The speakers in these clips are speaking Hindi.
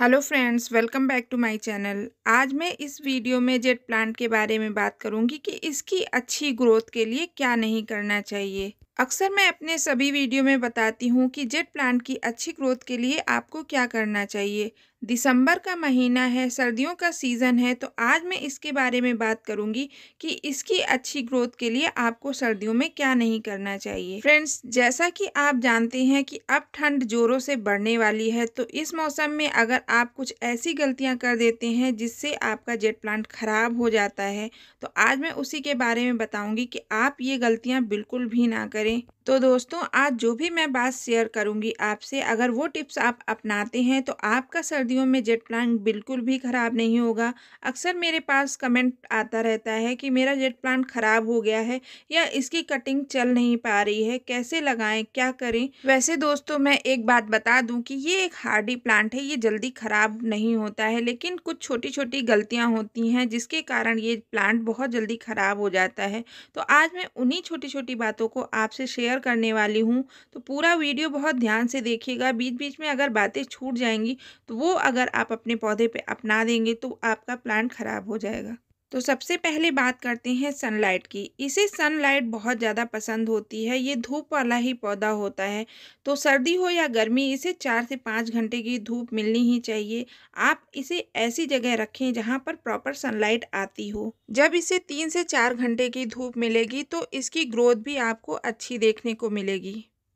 hello friends welcome back to my channel आज मैं इस वीडियो में जेट प्लांट के बारे में बात करूंगी कि इसकी अच्छी ग्रोथ के लिए क्या नहीं करना चाहिए अक्सर मैं अपने सभी वीडियो में बताती हूँ कि जेट प्लांट की अच्छी ग्रोथ के लिए आपको क्या करना चाहिए दिसंबर का महीना है सर्दियों का सीज़न है तो आज मैं इसके बारे में बात करूँगी कि इसकी अच्छी ग्रोथ के लिए आपको सर्दियों में क्या नहीं करना चाहिए फ्रेंड्स जैसा कि आप जानते हैं कि अब ठंड जोरों से बढ़ने वाली है तो इस मौसम में अगर आप कुछ ऐसी गलतियाँ कर देते हैं जिससे आपका जेट प्लांट ख़राब हो जाता है तो आज मैं उसी के बारे में बताऊँगी कि आप ये गलतियाँ बिल्कुल भी ना ready तो दोस्तों आज जो भी मैं बात शेयर करूंगी आपसे अगर वो टिप्स आप अपनाते हैं तो आपका सर्दियों में जेट प्लांट बिल्कुल भी ख़राब नहीं होगा अक्सर मेरे पास कमेंट आता रहता है कि मेरा जेट प्लांट ख़राब हो गया है या इसकी कटिंग चल नहीं पा रही है कैसे लगाएं क्या करें वैसे दोस्तों मैं एक बात बता दूँ कि ये एक हार्डी प्लांट है ये जल्दी ख़राब नहीं होता है लेकिन कुछ छोटी छोटी गलतियाँ होती हैं जिसके कारण ये प्लांट बहुत जल्दी ख़राब हो जाता है तो आज मैं उन्हीं छोटी छोटी बातों को आपसे शेयर शेयर करने वाली हूँ तो पूरा वीडियो बहुत ध्यान से देखिएगा बीच बीच में अगर बातें छूट जाएंगी तो वो अगर आप अपने पौधे पे अपना देंगे तो आपका प्लांट ख़राब हो जाएगा तो सबसे पहले बात करते हैं सनलाइट की इसे सनलाइट बहुत ज़्यादा पसंद होती है ये धूप वाला ही पौधा होता है तो सर्दी हो या गर्मी इसे चार से पाँच घंटे की धूप मिलनी ही चाहिए आप इसे ऐसी जगह रखें जहाँ पर प्रॉपर सनलाइट आती हो जब इसे तीन से चार घंटे की धूप मिलेगी तो इसकी ग्रोथ भी आपको अच्छी देखने को मिलेगी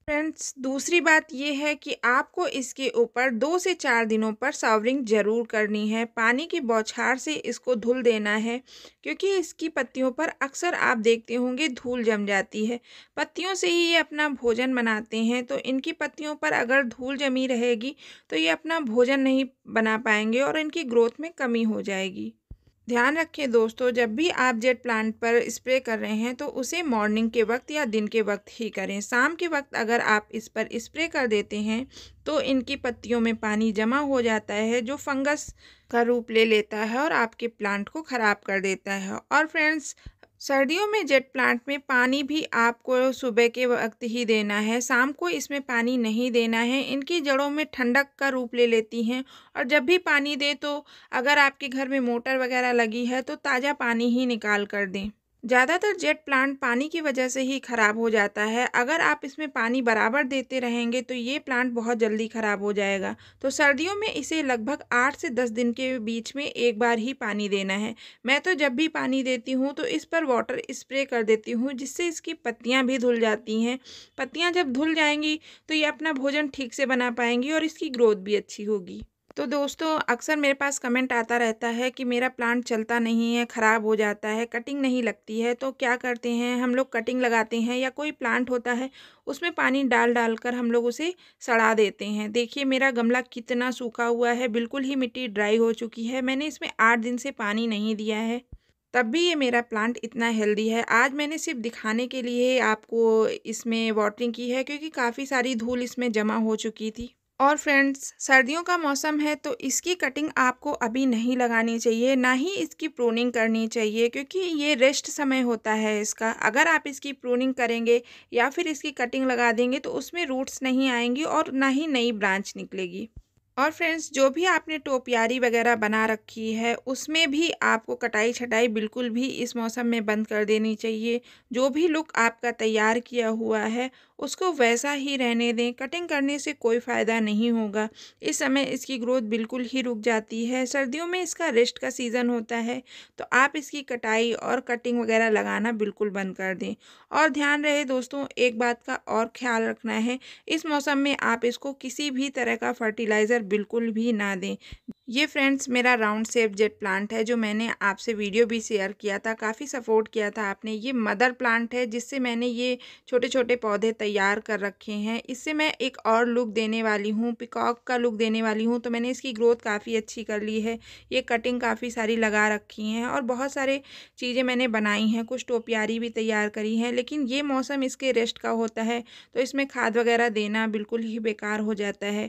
फ्रेंड्स दूसरी बात यह है कि आपको इसके ऊपर दो से चार दिनों पर सावरिंग ज़रूर करनी है पानी की बौछार से इसको धुल देना है क्योंकि इसकी पत्तियों पर अक्सर आप देखते होंगे धूल जम जाती है पत्तियों से ही ये अपना भोजन बनाते हैं तो इनकी पत्तियों पर अगर धूल जमी रहेगी तो ये अपना भोजन नहीं बना पाएंगे और इनकी ग्रोथ में कमी हो जाएगी ध्यान रखें दोस्तों जब भी आप जेट प्लांट पर स्प्रे कर रहे हैं तो उसे मॉर्निंग के वक्त या दिन के वक्त ही करें शाम के वक्त अगर आप इस पर स्प्रे कर देते हैं तो इनकी पत्तियों में पानी जमा हो जाता है जो फंगस का रूप ले लेता है और आपके प्लांट को ख़राब कर देता है और फ्रेंड्स सर्दियों में जेट प्लांट में पानी भी आपको सुबह के वक्त ही देना है शाम को इसमें पानी नहीं देना है इनकी जड़ों में ठंडक का रूप ले लेती हैं और जब भी पानी दें तो अगर आपके घर में मोटर वगैरह लगी है तो ताज़ा पानी ही निकाल कर दें ज़्यादातर जेट प्लांट पानी की वजह से ही ख़राब हो जाता है अगर आप इसमें पानी बराबर देते रहेंगे तो ये प्लांट बहुत जल्दी ख़राब हो जाएगा तो सर्दियों में इसे लगभग आठ से दस दिन के बीच में एक बार ही पानी देना है मैं तो जब भी पानी देती हूँ तो इस पर वाटर स्प्रे कर देती हूँ जिससे इसकी पत्तियाँ भी धुल जाती हैं पत्तियाँ जब धुल जाएंगी तो ये अपना भोजन ठीक से बना पाएंगी और इसकी ग्रोथ भी अच्छी होगी तो दोस्तों अक्सर मेरे पास कमेंट आता रहता है कि मेरा प्लांट चलता नहीं है ख़राब हो जाता है कटिंग नहीं लगती है तो क्या करते हैं हम लोग कटिंग लगाते हैं या कोई प्लांट होता है उसमें पानी डाल डाल कर हम लोग उसे सड़ा देते हैं देखिए मेरा गमला कितना सूखा हुआ है बिल्कुल ही मिट्टी ड्राई हो चुकी है मैंने इसमें आठ दिन से पानी नहीं दिया है तब भी ये मेरा प्लांट इतना हेल्दी है आज मैंने सिर्फ दिखाने के लिए आपको इसमें वाटरिंग की है क्योंकि काफ़ी सारी धूल इसमें जमा हो चुकी थी और फ्रेंड्स सर्दियों का मौसम है तो इसकी कटिंग आपको अभी नहीं लगानी चाहिए ना ही इसकी प्रूनिंग करनी चाहिए क्योंकि ये रेस्ट समय होता है इसका अगर आप इसकी प्रूनिंग करेंगे या फिर इसकी कटिंग लगा देंगे तो उसमें रूट्स नहीं आएंगी और ना ही नई ब्रांच निकलेगी और फ्रेंड्स जो भी आपने टोपियारी वगैरह बना रखी है उसमें भी आपको कटाई छटाई बिल्कुल भी इस मौसम में बंद कर देनी चाहिए जो भी लुक आपका तैयार किया हुआ है उसको वैसा ही रहने दें कटिंग करने से कोई फ़ायदा नहीं होगा इस समय इसकी ग्रोथ बिल्कुल ही रुक जाती है सर्दियों में इसका रेस्ट का सीज़न होता है तो आप इसकी कटाई और कटिंग वगैरह लगाना बिल्कुल बंद कर दें और ध्यान रहे दोस्तों एक बात का और ख्याल रखना है इस मौसम में आप इसको किसी भी तरह का फर्टिलाइज़र बिल्कुल भी ना दें ये फ्रेंड्स मेरा राउंड सेप जेट प्लांट है जो मैंने आपसे वीडियो भी शेयर किया था काफ़ी सपोर्ट किया था आपने ये मदर प्लांट है जिससे मैंने ये छोटे छोटे पौधे तैयार कर रखे हैं इससे मैं एक और लुक देने वाली हूँ पिकॉक का लुक देने वाली हूँ तो मैंने इसकी ग्रोथ काफ़ी अच्छी कर ली है ये कटिंग काफ़ी सारी लगा रखी हैं और बहुत सारे चीज़ें मैंने बनाई हैं कुछ टोपियारी भी तैयार करी हैं लेकिन ये मौसम इसके रेस्ट का होता है तो इसमें खाद वगैरह देना बिल्कुल ही बेकार हो जाता है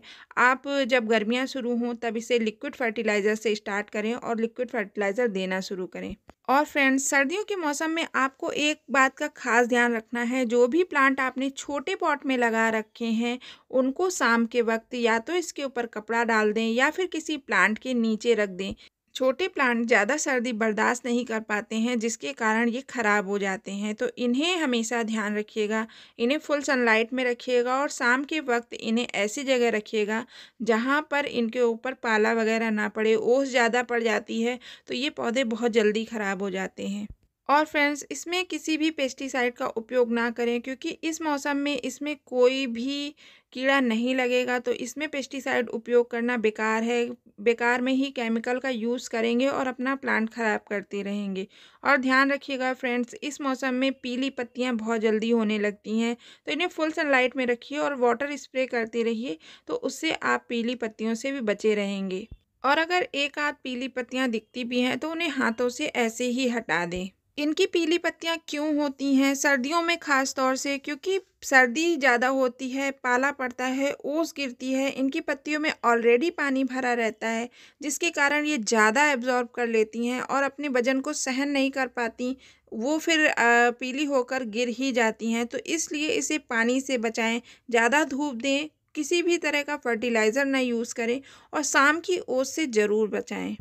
आप जब गर्मियाँ शुरू हों तब इसे लिक्विड लिक्विड फर्टिलाइज़र से स्टार्ट करें और लिक्विड फर्टिलाइज़र देना शुरू करें और फ्रेंड्स सर्दियों के मौसम में आपको एक बात का खास ध्यान रखना है जो भी प्लांट आपने छोटे पॉट में लगा रखे हैं उनको शाम के वक्त या तो इसके ऊपर कपड़ा डाल दें या फिर किसी प्लांट के नीचे रख दें छोटे प्लांट ज़्यादा सर्दी बर्दाश्त नहीं कर पाते हैं जिसके कारण ये ख़राब हो जाते हैं तो इन्हें हमेशा ध्यान रखिएगा इन्हें फुल सनलाइट में रखिएगा और शाम के वक्त इन्हें ऐसी जगह रखिएगा जहाँ पर इनके ऊपर पाला वगैरह ना पड़े ओस ज़्यादा पड़ जाती है तो ये पौधे बहुत जल्दी ख़राब हो जाते हैं और फ्रेंड्स इसमें किसी भी पेस्टिसाइड का उपयोग ना करें क्योंकि इस मौसम में इसमें कोई भी कीड़ा नहीं लगेगा तो इसमें पेस्टिसाइड उपयोग करना बेकार है बेकार में ही केमिकल का यूज़ करेंगे और अपना प्लांट ख़राब करते रहेंगे और ध्यान रखिएगा फ्रेंड्स इस मौसम में पीली पत्तियां बहुत जल्दी होने लगती हैं तो इन्हें फुल सनलाइट में रखिए और वाटर स्प्रे करते रहिए तो उससे आप पीली पत्तियों से भी बचे रहेंगे और अगर एक आध पीली पत्तियाँ दिखती भी हैं तो उन्हें हाथों से ऐसे ही हटा दें इनकी पीली पत्तियाँ क्यों होती हैं सर्दियों में ख़ास तौर से क्योंकि सर्दी ज़्यादा होती है पाला पड़ता है ओस गिरती है इनकी पत्तियों में ऑलरेडी पानी भरा रहता है जिसके कारण ये ज़्यादा एब्जॉर्ब कर लेती हैं और अपने वजन को सहन नहीं कर पाती वो फिर पीली होकर गिर ही जाती हैं तो इसलिए इसे पानी से बचाएं ज़्यादा धूप दें किसी भी तरह का फर्टिलाइज़र ना यूज़ करें और शाम की ओस से ज़रूर बचाएँ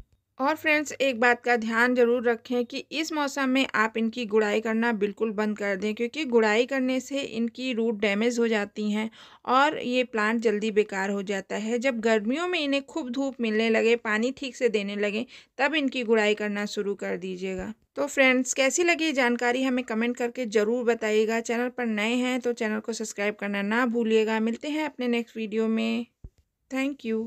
और फ्रेंड्स एक बात का ध्यान जरूर रखें कि इस मौसम में आप इनकी गुड़ाई करना बिल्कुल बंद कर दें क्योंकि गुड़ाई करने से इनकी रूट डैमेज हो जाती हैं और ये प्लांट जल्दी बेकार हो जाता है जब गर्मियों में इन्हें खूब धूप मिलने लगे पानी ठीक से देने लगे तब इनकी गुड़ाई करना शुरू कर दीजिएगा तो फ्रेंड्स कैसी लगी जानकारी हमें कमेंट करके ज़रूर बताइएगा चैनल पर नए हैं तो चैनल को सब्सक्राइब करना ना भूलिएगा मिलते हैं अपने नेक्स्ट वीडियो में थैंक यू